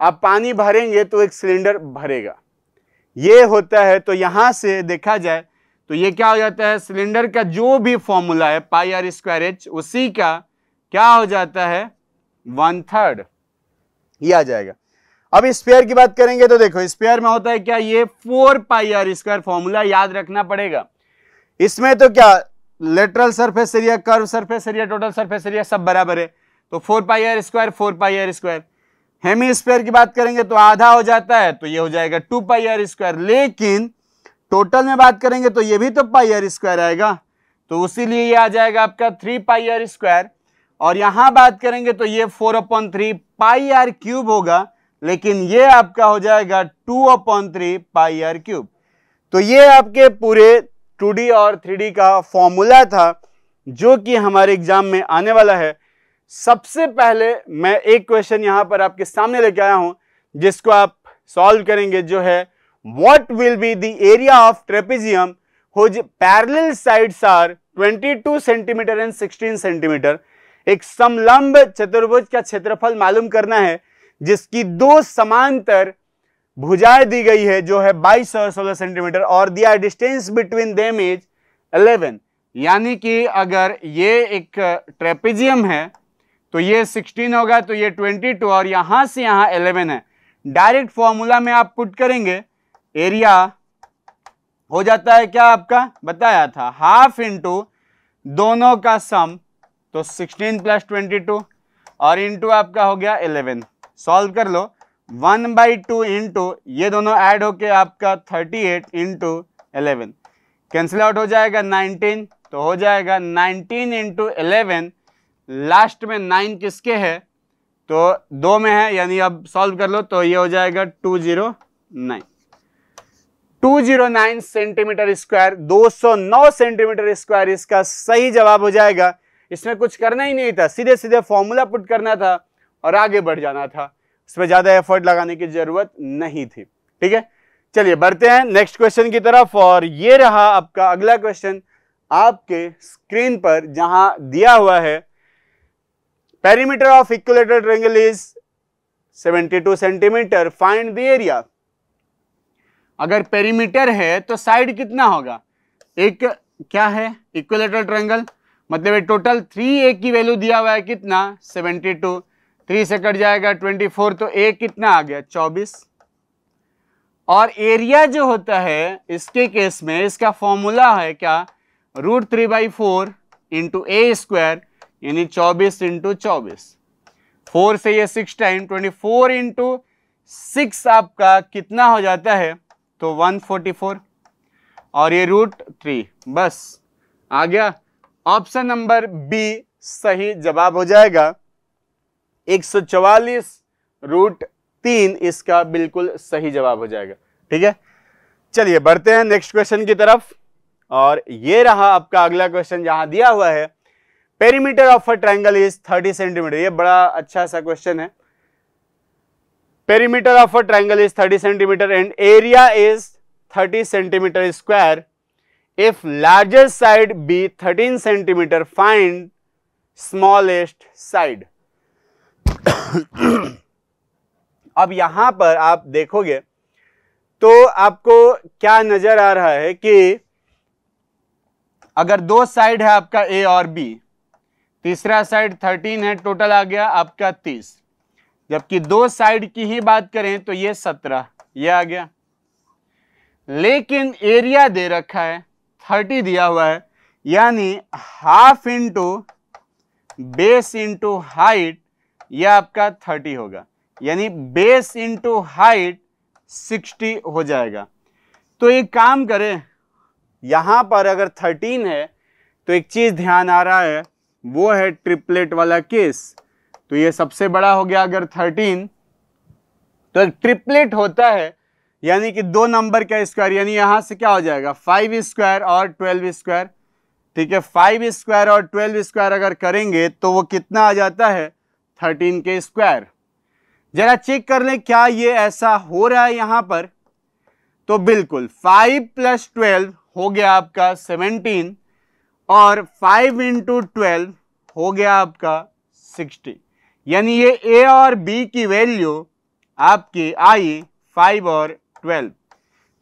आप पानी भरेंगे तो एक सिलेंडर भरेगा ये होता है तो यहां से देखा जाए तो ये क्या हो जाता है सिलेंडर का जो भी फॉर्मूला है पाई आर स्क्वायर एच उसी का क्या हो जाता है वन थर्ड ये आ जाएगा अब स्पेयर की बात करेंगे तो देखो स्पेयर में होता है क्या ये four pi are square formula याद रखना पड़ेगा इसमें तो क्या lateral surface area curve surface area total surface area सब बराबर है तो four pi are square four pi are square hemi square की बात करेंगे तो आधा हो जाता है तो ये हो जाएगा टू पाई आर स्क्वायर लेकिन टोटल में बात करेंगे तो ये भी तो पाई आर स्क्वायर आएगा तो उसी लिए आ जाएगा आपका थ्री पाई आर स्क्वायर और यहाँ बात करेंगे तो ये four upon three pi R cube होगा लेकिन ये आपका हो जाएगा two upon three pi R cube तो ये आपके पूरे टू और थ्री का फॉर्मूला था जो कि हमारे एग्जाम में आने वाला है सबसे पहले मैं एक क्वेश्चन यहां पर आपके सामने लेके आया हूं जिसको आप सॉल्व करेंगे जो है what will be the area of trapezium whose parallel sides are 22 centimetre and 16 centimetre एक समलंब चतुर्भुज का क्षेत्रफल मालूम करना है जिसकी दो समांतर भुजाएं दी गई है जो है 22 और 16 सेंटीमीटर और दिया डिस्टेंस बिटवीन देम इज 11 यानी कि अगर ये एक ट्रेपिजियम है तो ये 16 होगा तो ये 22 और यहां से यहां 11 है डायरेक्ट फॉर्मूला में आप पुट करेंगे एरिया हो जाता है क्या आपका बताया था हाफ इंटू दोनों का सम तो 16 प्लस ट्वेंटी और इंटू आपका हो गया 11 सॉल्व कर लो वन बाई टू इंटू ये दोनों ऐड होके आपका 38 eight into eleven cancel out हो जाएगा 19 तो हो जाएगा 19 इंटू एलेवन लास्ट में नाइन किसके है तो दो में है यानी अब सॉल्व कर लो तो ये हो जाएगा two zero nine two zero nine centimetre square दो सौ नौ सेंटीमीटर स्क्वायर इसका सही जवाब हो जाएगा इसमें कुछ करना ही नहीं था सीधे सीधे फॉर्मूला पुट करना था और आगे बढ़ जाना था इसमें ज़्यादा एफर्ट लगाने की ज़रूरत नहीं थी ठीक है चलिए बढ़ते हैं नेक्स्ट क्वेश्चन की तरफ और ये रहा आपका अगला क्वेश्चन आपके स्क्रीन पर जहां दिया हुआ है Perimeter of equilateral triangle is 72 centimetre find the area अगर पेरीमीटर है तो साइड कितना होगा एक क्या है इक्वलेटर ट्रेंगल मतलब टोटल थ्री ए की वैल्यू दिया हुआ है कितना 72. टू थ्री से कट जाएगा 24 तो ए कितना आ गया 24. और एरिया जो होता है इसके केस में इसका फॉर्मूला है क्या root three by four into A square यानी चौबीस इंटू चौबीस फोर से ये six time twenty four into six आपका कितना हो जाता है तो वन फोर्टी फोर और ये रूट थ्री बस आ गया ऑप्शन नंबर बी सही जवाब हो जाएगा एक सौ चवालीस रूट तीन इसका बिल्कुल सही जवाब हो जाएगा ठीक है चलिए बढ़ते हैं नेक्स्ट क्वेश्चन की तरफ और ये रहा आपका अगला क्वेश्चन जहां दिया हुआ है perimeter of a triangle is 30 centimetre ये बड़ा अच्छा सा क्वेश्चन है perimeter of a triangle is 30 centimetre and area is 30 centimetre square if largest side be 13 centimetre find smallest side अब यहां पर आप देखोगे तो आपको क्या नजर आ रहा है कि अगर दो साइड है आपका ए और बी तीसरा साइड थर्टीन है टोटल आ गया आपका तीस जबकि दो साइड की ही बात करें तो ये सत्रह ये आ गया लेकिन एरिया दे रखा है थर्टी दिया हुआ है यानी half into base into height यह आपका थर्टी होगा यानी बेस इंटू हाइट सिक्सटी हो जाएगा तो एक काम करें यहां पर अगर थर्टीन है तो एक चीज़ ध्यान आ रहा है वो है ट्रिपलेट वाला केस तो ये सबसे बड़ा हो गया अगर थर्टीन तो ट्रिपलेट होता है यानी कि दो नंबर का स्क्वायर यानी यहां से क्या हो जाएगा फाइव स्क्वायर और ट्वेल्व स्क्वायर ठीक है फाइव स्क्वायर और ट्वेल्व स्क्वायर अगर करेंगे तो वो कितना आ जाता है थर्टीन के स्क्वायर जरा चेक कर लें क्या ये ऐसा हो रहा है यहां पर तो बिल्कुल फाइव प्लस ट्वेल्व हो गया आपका सेवनटीन और 5 इंटू ट्वेल्व हो गया आपका 60 यानी ये ए और बी की वैल्यू आपकी आई 5 और 12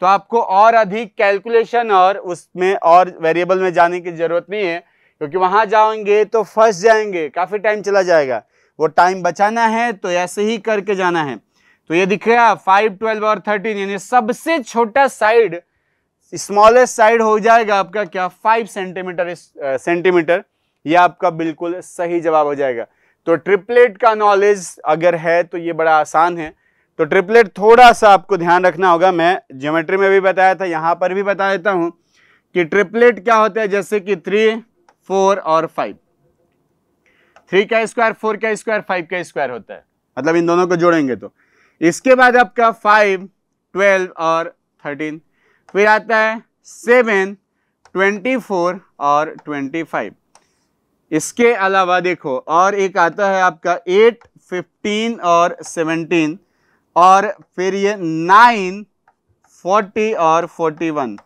तो आपको और अधिक कैलकुलेशन और उसमें और वेरिएबल में जाने की ज़रूरत नहीं है क्योंकि वहां जाएंगे तो फंस जाएंगे काफ़ी टाइम चला जाएगा वो टाइम बचाना है तो ऐसे ही करके जाना है तो ये दिख रहा फाइव ट्वेल्व और थर्टीन यानी सबसे छोटा साइड स्मॉलेस्ट साइड हो जाएगा आपका क्या फाइव सेंटीमीटर सेंटीमीटर ये आपका बिल्कुल सही जवाब हो जाएगा तो ट्रिपलेट का नॉलेज अगर है तो ये बड़ा आसान है तो ट्रिपलेट थोड़ा सा आपको ध्यान रखना होगा मैं ज्योमेट्री में भी बताया था यहाँ पर भी बता देता हूँ कि ट्रिपलेट क्या होता है जैसे कि थ्री फोर और फाइव थ्री का स्क्वायर फोर का स्क्वायर फाइव का स्क्वायर होता है मतलब इन दोनों को जोड़ेंगे तो इसके बाद आपका फाइव ट्वेल्व और थर्टीन फिर आता है सेवन ट्वेंटी फोर और ट्वेंटी फाइव इसके अलावा देखो और एक आता है आपका एट फिफ्टीन और सेवनटीन और फिर ये नाइन फोर्टी और फोर्टी वन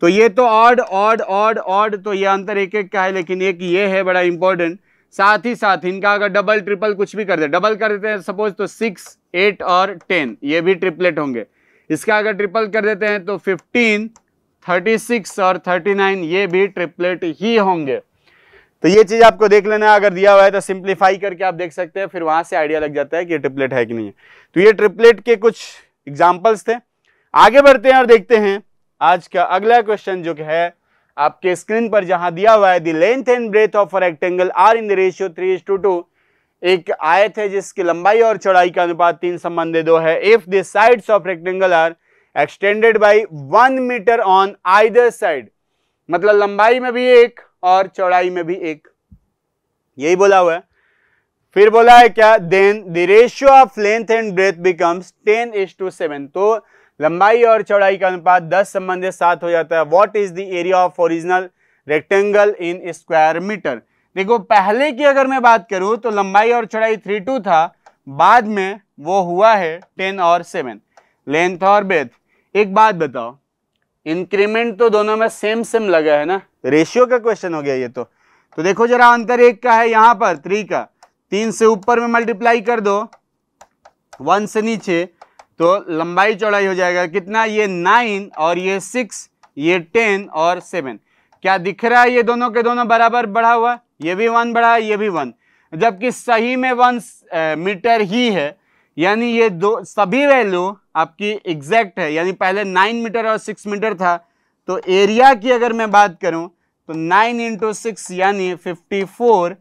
तो ये तो ऑड ऑड ऑड ऑड तो ये अंतर एक एक का है लेकिन एक ये है बड़ा इंपॉर्टेंट साथ ही साथ इनका अगर डबल ट्रिपल कुछ भी कर दे डबल कर देते हैं सपोज तो सिक्स एट और टेन ये भी ट्रिपलेट होंगे इसका अगर ट्रिपल कर देते हैं तो 15, 36 और 39 ये भी ट्रिपलेट ही होंगे तो ये चीज़ आपको देख लेना अगर दिया हुआ है तो सिंप्लीफाई करके आप देख सकते हैं फिर वहां से आइडिया लग जाता है कि ये ट्रिपलेट है कि नहीं है तो ये ट्रिपलेट के कुछ एग्जाम्पल्स थे आगे बढ़ते हैं और देखते हैं आज का अगला क्वेश्चन जो है आपके स्क्रीन पर जहां दिया हुआ है then length and breadth of rectangle are in the ratio three to two एक आयत है जिसकी लंबाई और चौड़ाई का अनुपात तीन संबंध दो है if the sides of rectangle are extended by one metre on either side मतलब लंबाई में भी एक और चौड़ाई में भी एक यही बोला हुआ है फिर बोला है क्या then the ratio of length and breadth becomes ten is to seven तो लंबाई और चौड़ाई का अनुपात दस संबंधित सात हो जाता है what is the area of original rectangle in square metre देखो पहले की अगर मैं बात करूं तो लंबाई और चौड़ाई थ्री टू था बाद में वो हुआ है टेन और सेवन लेंथ और बेथ एक बात बताओ इंक्रीमेंट तो दोनों में सेम सेम लगा है ना रेशियो का क्वेश्चन हो गया ये तो तो देखो जरा अंतर एक का है यहां पर थ्री का तीन से ऊपर में मल्टीप्लाई कर दो वन से नीचे तो लंबाई चौड़ाई हो जाएगा कितना ये नाइन और ये सिक्स ये टेन और सेवन क्या दिख रहा है ये दोनों के दोनों बराबर बढ़ा हुआ ये भी वन बड़ा है ये भी वन जबकि सही में वन मीटर ही है यानी ये दो सभी वैल्यू आपकी एग्जैक्ट है यानी पहले नाइन मीटर और सिक्स मीटर था तो एरिया की अगर मैं बात करूं तो नाइन इंटू सिक्स यानी फिफ्टी फोर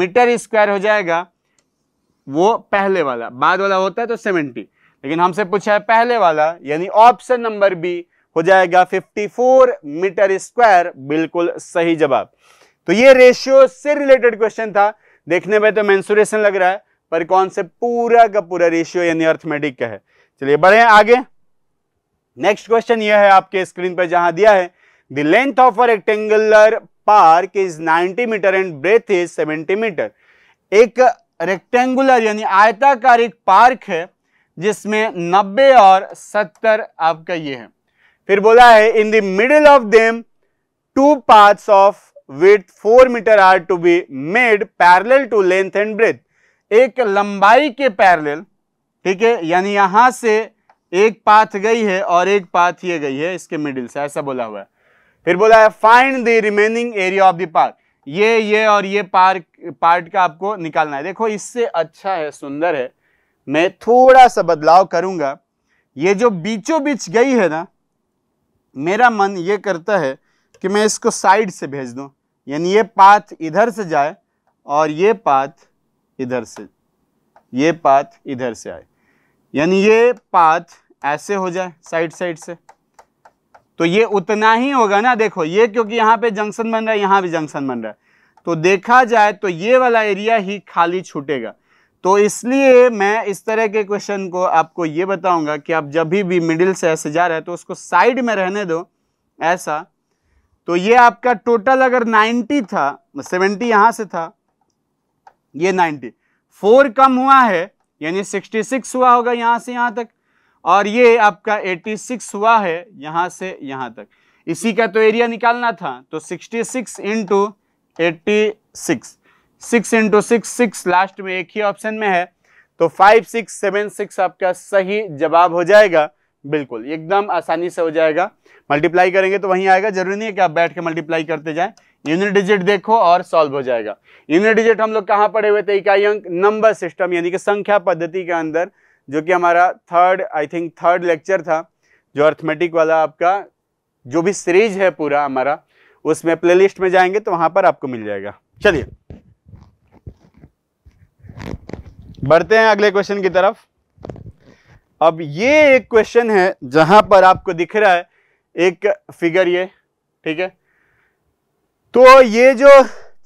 मीटर स्क्वायर हो जाएगा वो पहले वाला बाद वाला होता है तो सेवेंटी लेकिन हमसे पूछा है पहले वाला यानी ऑप्शन नंबर बी हो जाएगा फोर मीटर स्क्वायर बिल्कुल सही जवाब तो ये रेशियो से रिलेटेड क्वेश्चन था देखने में तो मैंसुरेशन लग रहा है पर कौन से पूरा का पूरा रेशियो यानी अर्थमेटिक का है चलिए बढ़े आगे नेक्स्ट क्वेश्चन यह है आपके स्क्रीन पर जहां दिया है the length of a rectangular park is 90 metre and breadth is 70 metre एक रेक्टेंगुलर यानी आयताकार एक पार्क है जिसमें 90 और 70 आपका ये है फिर बोला है in the middle of them two parts of with four metre are to be made parallel to length and breadth एक लंबाई के पैरेलल ठीक है यानी यहां से एक पाथ गई है और एक पाथ ये गई है इसके मिडिल से ऐसा बोला हुआ है फिर बोला है find the remaining area of the park ये ये और ये पार्क पार्ट का आपको निकालना है देखो इससे अच्छा है सुंदर है मैं थोड़ा सा बदलाव करूंगा ये जो बीचों बीच गई है ना मेरा मन ये करता है कि मैं इसको साइड से भेज दूं यानी ये पाथ इधर से जाए और ये पाथ इधर से ये पाथ इधर से आए यानी ये पाथ ऐसे हो जाए साइड साइड से तो ये उतना ही होगा ना देखो ये क्योंकि यहाँ पे जंक्शन बन रहा है यहाँ भी जंक्शन बन रहा है तो देखा जाए तो ये वाला एरिया ही खाली छूटेगा तो इसलिए मैं इस तरह के क्वेश्चन को आपको ये बताऊंगा कि आप जब भी मिडिल से ऐसे जा रहे हैं तो उसको साइड में रहने दो ऐसा तो ये आपका टोटल अगर 90 था 70 यहां से था ये 90 फोर कम हुआ है यानी 66 हुआ होगा यहां से यहां तक और ये आपका 86 हुआ है यहां से यहां तक इसी का तो एरिया निकालना था तो 66 six into eighty six six into six six last में एक ही ऑप्शन में है तो फाइव सिक्स सेवन सिक्स आपका सही जवाब हो जाएगा बिल्कुल एकदम आसानी से हो जाएगा मल्टीप्लाई करेंगे तो वहीं आएगा जरूरी नहीं है कि आप बैठ के मल्टीप्लाई करते जाएं यूनिट डिजिट देखो और सॉल्व हो जाएगा यूनिट डिजिट हम लोग कहाँ पढ़े हुए थे इकाई अंक नंबर सिस्टम यानी कि संख्या पद्धति के अंदर जो कि हमारा third I think third lecture था जो अर्थमेटिक वाला आपका जो भी सीरीज है पूरा हमारा उसमें प्ले में जाएंगे तो वहां पर आपको मिल जाएगा चलिए बढ़ते हैं अगले क्वेश्चन की तरफ अब ये एक क्वेश्चन है जहां पर आपको दिख रहा है एक फिगर ये ठीक है तो ये जो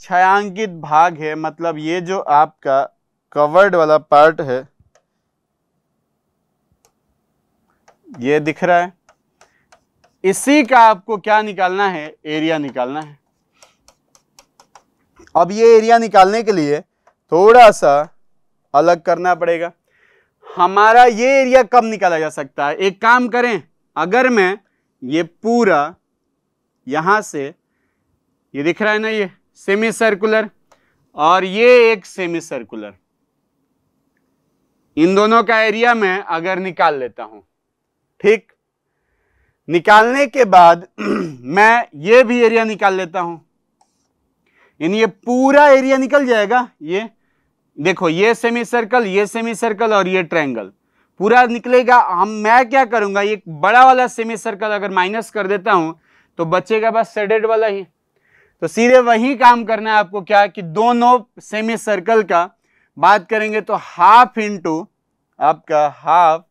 छायांकित भाग है मतलब ये जो आपका कवर्ड वाला पार्ट है ये दिख रहा है इसी का आपको क्या निकालना है एरिया निकालना है अब ये एरिया निकालने के लिए थोड़ा सा अलग करना पड़ेगा हमारा ये एरिया कब निकाला जा सकता है एक काम करें अगर मैं ये पूरा यहां से ये दिख रहा है ना ये सेमी सर्कुलर और ये एक सेमी सर्कुलर इन दोनों का एरिया मैं अगर निकाल लेता हूं ठीक निकालने के बाद मैं ये भी एरिया निकाल लेता हूं यानी ये पूरा एरिया निकल जाएगा ये देखो ये सेमी सर्कल ये सेमी सर्कल और ये ट्रायंगल पूरा निकलेगा हम मैं क्या करूंगा ये बड़ा वाला सेमी सर्कल अगर माइनस कर देता हूं तो बचेगा बस सेडेड वाला ही तो सीधे वही काम करना है आपको क्या कि दोनों सेमी सर्कल का बात करेंगे तो हाफ इंटू आपका हाफ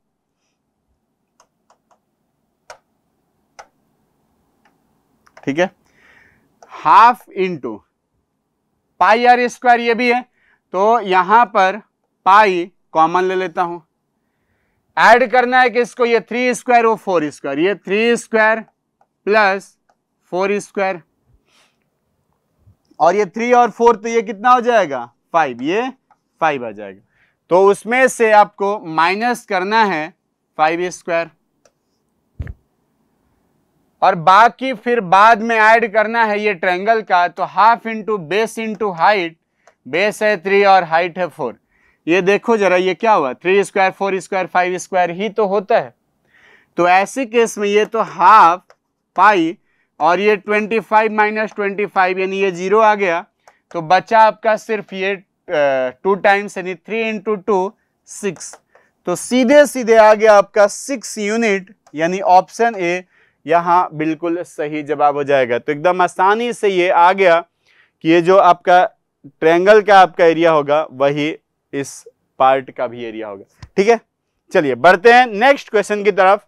ठीक है half into pi are square ये भी है तो यहां पर पाई कॉमन ले लेता हूं ऐड करना है कि इसको ये थ्री स्क्वायर वो फोर स्क्वायर ये three square plus four square और ये थ्री और फोर तो ये कितना हो जाएगा फाइव ये फाइव आ जाएगा तो उसमें से आपको माइनस करना है फाइव स्क्वायर और बाकी फिर बाद में ऐड करना है ये ट्रेंगल का तो half into base into height base है थ्री और हाइट है फोर ये देखो जरा ये क्या हुआ three square four square five square ही तो होता है तो ऐसे केस में ये तो हाफ पाई और ये twenty five minus twenty five यानी ये जीरो आ गया तो बचा आपका सिर्फ ये टू टाइम्स यानी थ्री इंटू टू सिक्स तो सीधे सीधे आ गया आपका सिक्स यूनिट यानी ऑप्शन ए यहाँ बिल्कुल सही जवाब हो जाएगा तो एकदम आसानी से ये आ गया कि ये जो आपका ट्रायंगल का आपका एरिया होगा वही इस पार्ट का भी एरिया होगा ठीक है चलिए बढ़ते हैं नेक्स्ट क्वेश्चन की तरफ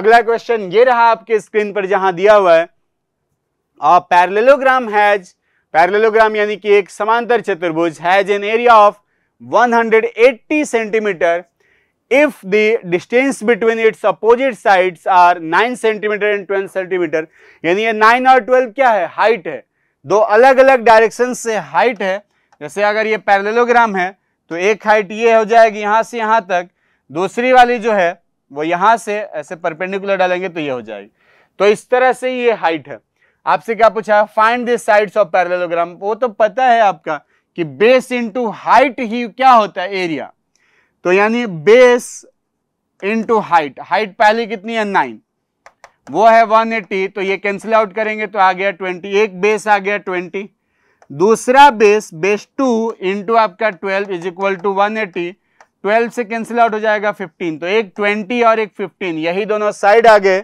अगला क्वेश्चन ये रहा आपके स्क्रीन पर जहां दिया हुआ है और पैरेललोग्राम हैज पैरेललोग्राम यानी कि एक समांतर चतुर्भुज has an area of 180 centimetre if the distance between its opposite sides are 9 centimetre and 12 centimetre यानी ये 9 और 12 क्या है हाइट है दो अलग अलग डायरेक्शन से हाइट है जैसे अगर ये पैरेललोग्राम है तो एक हाइट ये हो जाएगी यहाँ से यहाँ तक दूसरी वाली जो है वो यहाँ से ऐसे परपेंडिकुलर डालेंगे तो ये हो जाएगी तो इस तरह से ये हाइट है आपसे क्या पूछा find this sides of parallelogram वो तो पता है आपका कि बेस इंटू हाइट ही क्या होता है एरिया तो यानी बेस इंटू हाइट हाइट पहले कितनी है नाइन वो है 180 तो ये कैंसिल आउट करेंगे तो आ गया 20 एक बेस आ गया 20 दूसरा बेस बेस टू इंटू आपका 12 इज इक्वल टू 180 12 से कैंसिल आउट हो जाएगा 15 तो एक 20 और एक 15 यही दोनों साइड आ गए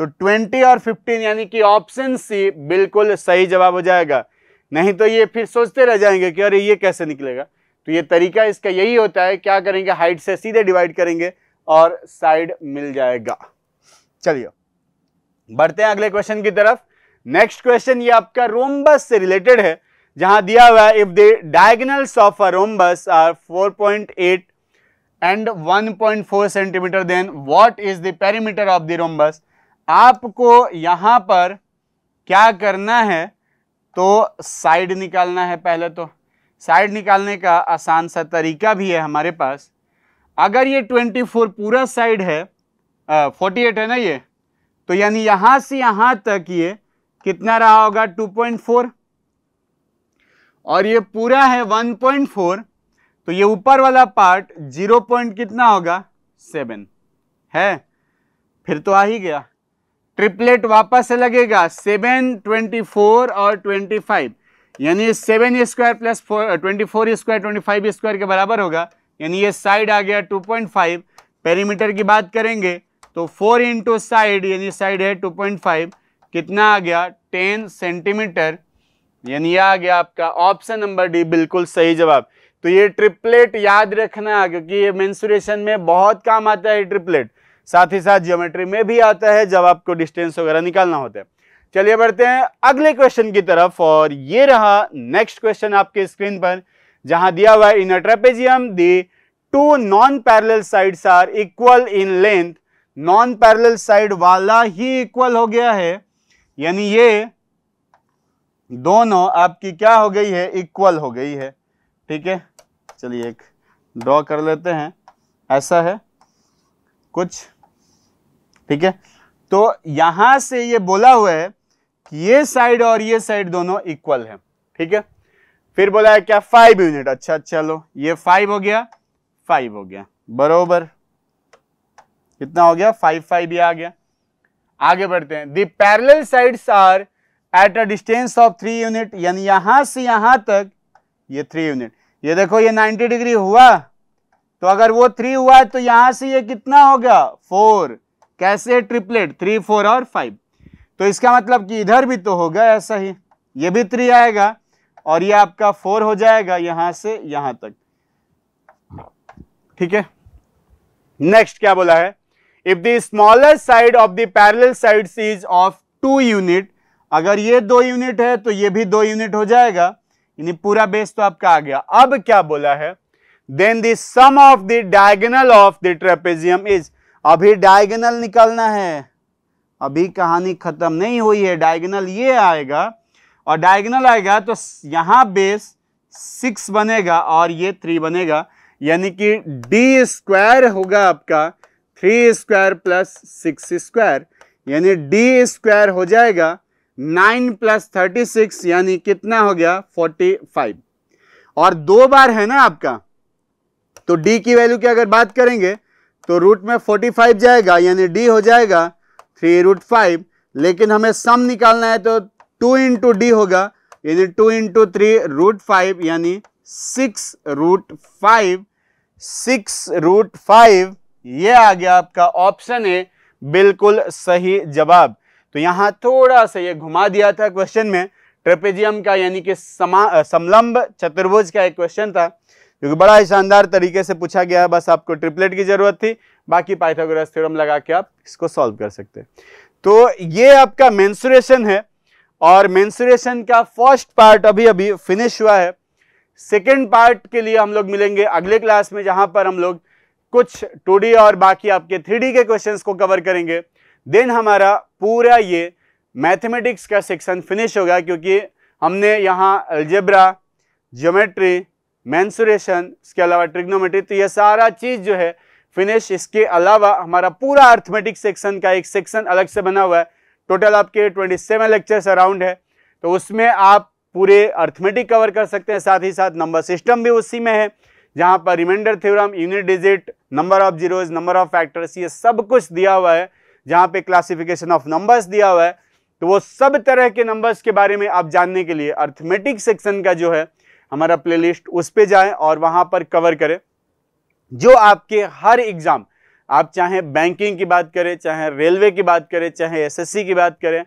तो 20 और 15 यानी कि ऑप्शन सी बिल्कुल सही जवाब हो जाएगा नहीं तो ये फिर सोचते रह जाएंगे कि अरे ये कैसे निकलेगा तो ये तरीका इसका यही होता है क्या करेंगे हाइट से सीधे डिवाइड करेंगे और साइड मिल जाएगा चलिए बढ़ते हैं अगले क्वेश्चन की तरफ नेक्स्ट क्वेश्चन ये आपका रोमबस से रिलेटेड है जहां दिया हुआ है if the diagonals of a rhombus are 4.8 and 1.4 centimetre then what is the perimeter of the rhombus आपको यहां पर क्या करना है तो साइड निकालना है पहले तो साइड निकालने का आसान सा तरीका भी है हमारे पास अगर ये 24 पूरा साइड है आ, 48 है ना ये तो यानी यहां से यहां तक ये कितना रहा होगा 2.4 और ये पूरा है 1.4 तो ये ऊपर वाला पार्ट जीरो पॉइंट कितना होगा सेवन है फिर तो आ ही गया ट्रिपलेट वापस से लगेगा सेवन ट्वेंटी फोर और ट्वेंटी फाइव यानी seven square plus four twenty four square twenty five square के बराबर होगा यानी ये साइड आ गया टू पॉइंट फाइव पेरीमीटर की बात करेंगे तो फोर इंटू साइड यानी साइड है टू पॉइंट फाइव कितना आ गया टेन सेंटीमीटर यानी आ गया आपका ऑप्शन नंबर डी बिल्कुल सही जवाब तो ये ट्रिपलेट याद रखना क्योंकि ये मेंसुरेशन में बहुत काम आता है ट्रिपलेट साथ ही साथ ज्योमेट्री में भी आता है जब आपको डिस्टेंस वगैरह निकालना होता है चलिए बढ़ते हैं अगले क्वेश्चन की तरफ और ये रहा नेक्स्ट क्वेश्चन आपके स्क्रीन पर जहां दिया हुआ है in trapezium the two non parallel sides are equal in length non parallel side वाला ही इक्वल हो गया है यानी ये दोनों आपकी क्या हो गई है इक्वल हो गई है ठीक है चलिए एक ड्रॉ कर लेते हैं ऐसा है कुछ ठीक है तो यहां से ये बोला हुआ है कि ये साइड और ये साइड दोनों इक्वल है ठीक है फिर बोला है क्या फाइव यूनिट अच्छा चलो ये फाइव हो गया फाइव हो गया बरोबर कितना हो गया फाइव फाइव ये आ गया आगे बढ़ते हैं the parallel sides are at a distance of three unit यानी यहां से यहां तक ये थ्री यूनिट ये देखो ये नाइन्टी डिग्री हुआ तो अगर वो थ्री हुआ है तो यहां से ये कितना होगा फोर कैसे ट्रिपलेट थ्री फोर और फाइव तो इसका मतलब कि इधर भी तो होगा ऐसा ही ये भी थ्री आएगा और ये आपका फोर हो जाएगा यहां से यहां तक ठीक है नेक्स्ट क्या बोला है if the smaller side of the parallel sides is of two unit अगर ये दो यूनिट है तो ये भी दो यूनिट हो जाएगा यानी पूरा बेस तो आपका आ गया अब क्या बोला है then the sum of the diagonal of the trapezium is अभी डायगोनल निकलना है अभी कहानी खत्म नहीं हुई है डायगोनल ये आएगा और डायगोनल आएगा तो यहां बेस सिक्स बनेगा और ये थ्री बनेगा यानी कि डी स्क्वायर होगा आपका three square plus six square यानी डी स्क्वायर हो जाएगा नाइन प्लस थर्टी सिक्स यानी कितना हो गया फोर्टी फाइव और दो बार है ना आपका तो डी की वैल्यू की अगर बात करेंगे तो रूट में फोर्टी फाइव जाएगा यानी डी हो जाएगा थ्री रूट फाइव लेकिन हमें सम निकालना है तो टू इंटू डी होगा यानी two into three root five यानी six root five six root five ये आ गया आपका ऑप्शन ए बिल्कुल सही जवाब तो यहां थोड़ा सा ये घुमा दिया था क्वेश्चन में ट्रेपेजियम का यानी कि समा समलंब चतुर्भुज का एक क्वेश्चन था जो कि बड़ा ही शानदार तरीके से पूछा गया है बस आपको ट्रिपलेट की जरूरत थी बाकी पाइथागोरस थ्योरम लगा के आप इसको सॉल्व कर सकते तो ये आपका मेंसुरेशन है और मेंसुरेशन का फर्स्ट पार्ट अभी अभी फिनिश हुआ है सेकेंड पार्ट के लिए हम लोग मिलेंगे अगले क्लास में जहां पर हम लोग कुछ टू और बाकी आपके थ्री के क्वेश्चन को कवर करेंगे देन हमारा पूरा ये मैथमेटिक्स का सेक्शन फिनिश होगा क्योंकि हमने यहाँ अल्जेब्रा ज्योमेट्री मैंसुरेशन इसके अलावा ट्रिग्नोमेट्री तो ये सारा चीज़ जो है फिनिश इसके अलावा हमारा पूरा अर्थमेटिक सेक्शन का एक सेक्शन अलग से बना हुआ है टोटल आपके 27 लेक्चर्स अराउंड है तो उसमें आप पूरे अर्थमेटिक कवर कर सकते हैं साथ ही साथ नंबर सिस्टम भी उसी में है जहाँ पर remainder theorem unit digit number of zeros number of factors ये सब कुछ दिया हुआ है जहाँ पे क्लासिफिकेशन ऑफ नंबर्स दिया हुआ है तो वो सब तरह के नंबर्स के बारे में आप जानने के लिए अर्थमेटिक सेक्शन का जो है हमारा प्लेलिस्ट उस पर जाए और वहाँ पर कवर करें जो आपके हर एग्ज़ाम आप चाहे बैंकिंग की बात करें चाहे रेलवे की बात करें चाहे सी की बात करें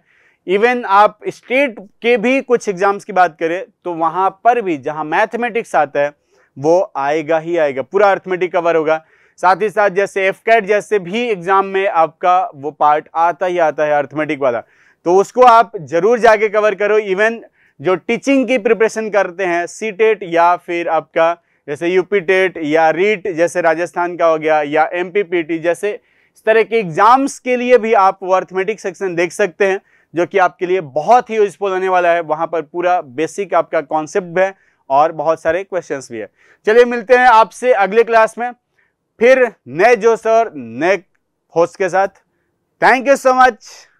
इवन आप स्टेट के भी कुछ एग्ज़ाम्स की बात करें तो वहाँ पर भी जहाँ मैथमेटिक्स आता है वो आएगा ही आएगा पूरा अर्थमेटिक कवर होगा साथ ही साथ जैसे एफ कैट जैसे भी एग्जाम में आपका वो पार्ट आता ही आता है अर्थमेटिक वाला तो उसको आप जरूर जाके कवर करो इवन जो टीचिंग की प्रिपरेशन करते हैं सी टेट या फिर आपका जैसे यूपी टेट या रीट e जैसे राजस्थान का हो गया या एम जैसे इस तरह के एग्जाम्स के लिए भी आप वो अर्थमेटिक सेक्शन देख सकते हैं जो कि आपके लिए बहुत ही यूजफुल होने वाला है वहाँ पर पूरा बेसिक आपका कॉन्सेप्ट है और बहुत सारे क्वेश्चन भी है चलिए मिलते हैं आपसे अगले क्लास में फिर नए जो सर नए होस्ट के साथ थैंक यू सो मच